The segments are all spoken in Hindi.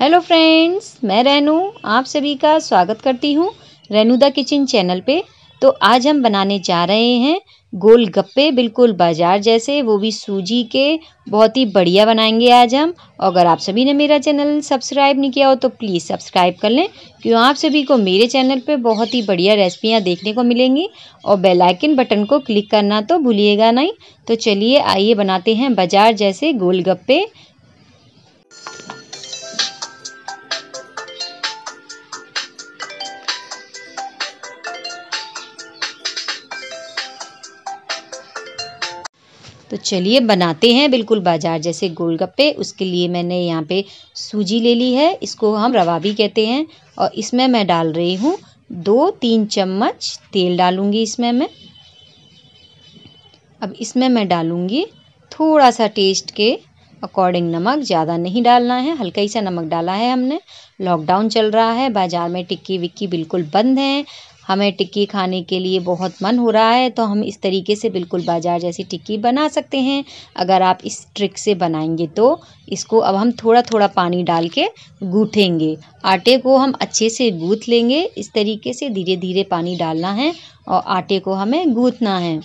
हेलो फ्रेंड्स मैं रेनू आप सभी का स्वागत करती हूँ रेनू द किचन चैनल पे तो आज हम बनाने जा रहे हैं गोल गप्पे बिल्कुल बाजार जैसे वो भी सूजी के बहुत ही बढ़िया बनाएंगे आज हम अगर आप सभी ने मेरा चैनल सब्सक्राइब नहीं किया हो तो प्लीज़ सब्सक्राइब कर लें क्यों आप सभी को मेरे चैनल पे बहुत ही बढ़िया रेसिपियाँ देखने को मिलेंगी और बेल आइकन बटन को क्लिक करना तो भूलिएगा नहीं तो चलिए आइए बनाते हैं बाजार जैसे गोलगप्पे तो चलिए बनाते हैं बिल्कुल बाजार जैसे गोलगप्पे उसके लिए मैंने यहाँ पे सूजी ले ली है इसको हम रवा भी कहते हैं और इसमें मैं डाल रही हूँ दो तीन चम्मच तेल डालूँगी इसमें मैं अब इसमें मैं डालूँगी थोड़ा सा टेस्ट के अकॉर्डिंग नमक ज़्यादा नहीं डालना है हल्का ही सा नमक डाला है हमने लॉकडाउन चल रहा है बाज़ार में टिक्की विक्की बिल्कुल बंद हैं हमें टिक्की खाने के लिए बहुत मन हो रहा है तो हम इस तरीके से बिल्कुल बाजार जैसी टिक्की बना सकते हैं अगर आप इस ट्रिक से बनाएंगे तो इसको अब हम थोड़ा थोड़ा पानी डाल के गूँथेंगे आटे को हम अच्छे से गूँथ लेंगे इस तरीके से धीरे धीरे पानी डालना है और आटे को हमें गूँथना है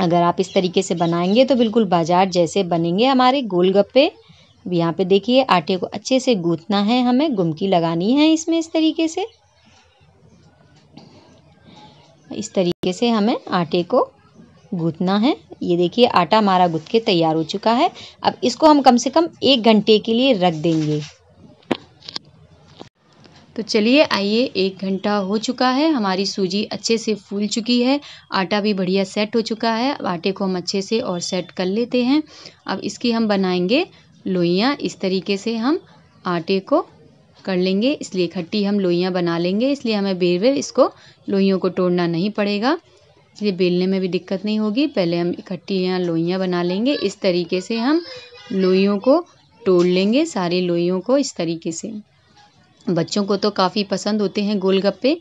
अगर आप इस तरीके से बनाएंगे तो बिल्कुल बाजार जैसे बनेंगे हमारे गोलगप्पे अब यहाँ पे देखिए आटे को अच्छे से गूँथना है हमें गुमकी लगानी है इसमें इस तरीके से इस तरीके से हमें आटे को गूँथना है ये देखिए आटा हमारा गूँथ के तैयार हो चुका है अब इसको हम कम से कम एक घंटे के लिए रख देंगे तो चलिए आइए एक घंटा हो चुका है हमारी सूजी अच्छे से फूल चुकी है आटा भी बढ़िया सेट हो चुका है अब आटे को हम अच्छे से और सेट कर लेते हैं अब इसकी हम बनाएंगे लोइयाँ इस तरीके से हम आटे को कर लेंगे इसलिए इकट्ठी हम लोइयाँ बना लेंगे इसलिए हमें बेर बेर इसको लोइयों को तोड़ना नहीं पड़ेगा इसलिए बेलने में भी दिक्कत नहीं होगी पहले हम इकट्ठी यहाँ लोइयाँ बना लेंगे इस तरीके से हम लोइयों को तोड़ लेंगे सारी लोइयों को इस तरीके से बच्चों को तो काफ़ी पसंद होते हैं गोलगप्पे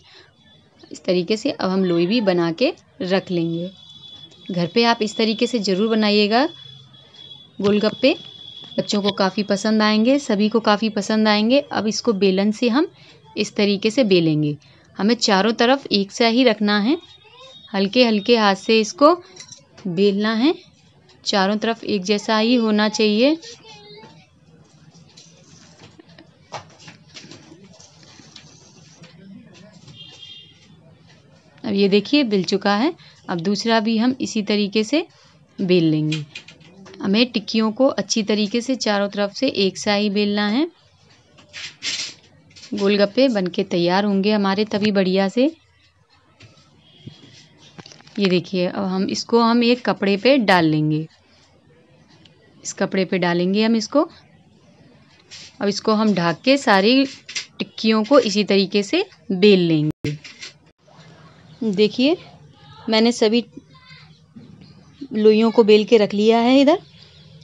इस तरीके से अब हम लोई भी बना के रख लेंगे घर पे आप इस तरीके से ज़रूर बनाइएगा गोलगप्पे बच्चों को काफ़ी पसंद आएंगे सभी को काफ़ी पसंद आएंगे अब इसको बेलन से हम इस तरीके से बेलेंगे हमें चारों तरफ एक सा ही रखना है हल्के हल्के हाथ से इसको बेलना है चारों तरफ एक जैसा ही होना चाहिए अब ये देखिए बिल चुका है अब दूसरा भी हम इसी तरीके से बेल लेंगे हमें टिक्कियों को अच्छी तरीके से चारों तरफ से एक सा ही बेलना है गोलगप्पे बनके तैयार होंगे हमारे तभी बढ़िया से ये देखिए अब हम इसको हम एक कपड़े पे डाल लेंगे इस कपड़े पे डालेंगे हम इसको अब इसको हम ढाक के सारी टिक्कियों को इसी तरीके से बेल लेंगे देखिए मैंने सभी लोइयों को बेल के रख लिया है इधर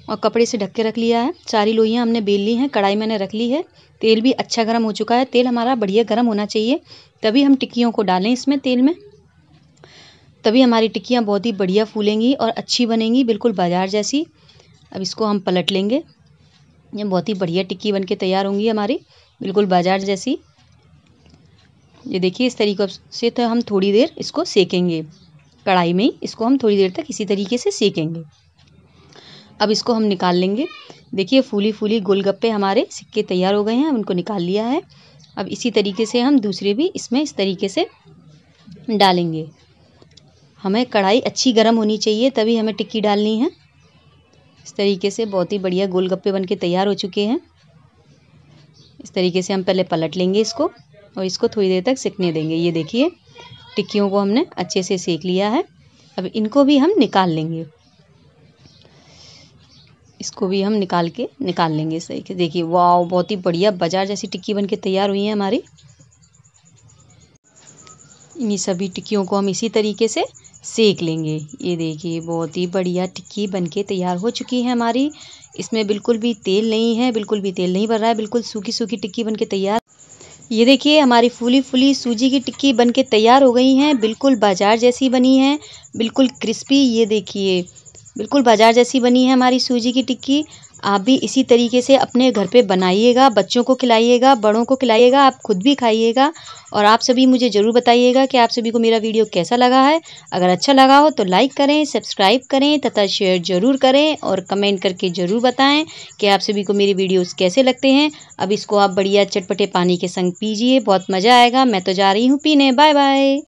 और कपड़े से ढक के रख लिया है सारी लोइयाँ हमने बेल ली हैं कढ़ाई मैंने रख ली है तेल भी अच्छा गर्म हो चुका है तेल हमारा बढ़िया गर्म होना चाहिए तभी हम टिक्कियों को डालें इसमें तेल में तभी हमारी टिक्कियाँ बहुत ही बढ़िया फूलेंगी और अच्छी बनेंगी बिल्कुल बाजार जैसी अब इसको हम पलट लेंगे ये बहुत ही बढ़िया टिक्की बन के तैयार होंगी हमारी बिल्कुल बाजार जैसी ये देखिए इस तरीके से तो हम थोड़ी देर इसको सेकेंगे कढ़ाई में ही इसको हम थोड़ी देर तक इसी तरीके से सेकेंगे अब इसको हम निकाल लेंगे देखिए फूली फूली गोलगप्पे हमारे सिक्के तैयार हो गए हैं उनको निकाल लिया है अब इसी तरीके से हम दूसरे भी इसमें इस तरीके से डालेंगे हमें कढ़ाई अच्छी गर्म होनी चाहिए तभी हमें टिक्की डालनी है इस तरीके से बहुत ही बढ़िया गोलगप्पे बनके तैयार हो चुके हैं इस तरीके से हम पहले पलट लेंगे इसको और इसको थोड़ी देर तक सिकने देंगे ये देखिए टिक्कियों को हमने अच्छे से सेक लिया है अब इनको भी हम निकाल लेंगे इसको भी हम निकाल के निकाल लेंगे सही के देखिए वाओ बहुत ही बढ़िया बाजार जैसी टिक्की बन के तैयार हुई है हमारी इन्हीं सभी टिक्कियों को हम इसी तरीके से सेक लेंगे ये देखिए बहुत ही बढ़िया टिक्की बनके तैयार हो चुकी है हमारी इसमें बिल्कुल भी तेल नहीं है बिल्कुल भी तेल नहीं भर रहा है बिल्कुल सूखी सूखी टिक्की बन तैयार ये देखिए हमारी फूली फूली सूजी की टिक्की बनके तैयार हो गई हैं बिल्कुल बाजार जैसी बनी है बिल्कुल क्रिस्पी ये देखिए बिल्कुल बाज़ार जैसी बनी है हमारी सूजी की टिक्की आप भी इसी तरीके से अपने घर पे बनाइएगा बच्चों को खिलाइएगा बड़ों को खिलाइएगा आप खुद भी खाइएगा और आप सभी मुझे ज़रूर बताइएगा कि आप सभी को मेरा वीडियो कैसा लगा है अगर अच्छा लगा हो तो लाइक करें सब्सक्राइब करें तथा शेयर ज़रूर करें और कमेंट करके ज़रूर बताएं कि आप सभी को मेरे वीडियोज़ कैसे लगते हैं अब इसको आप बढ़िया चटपटे पानी के संग पीजिए बहुत मज़ा आएगा मैं तो जा रही हूँ पीने बाय बाय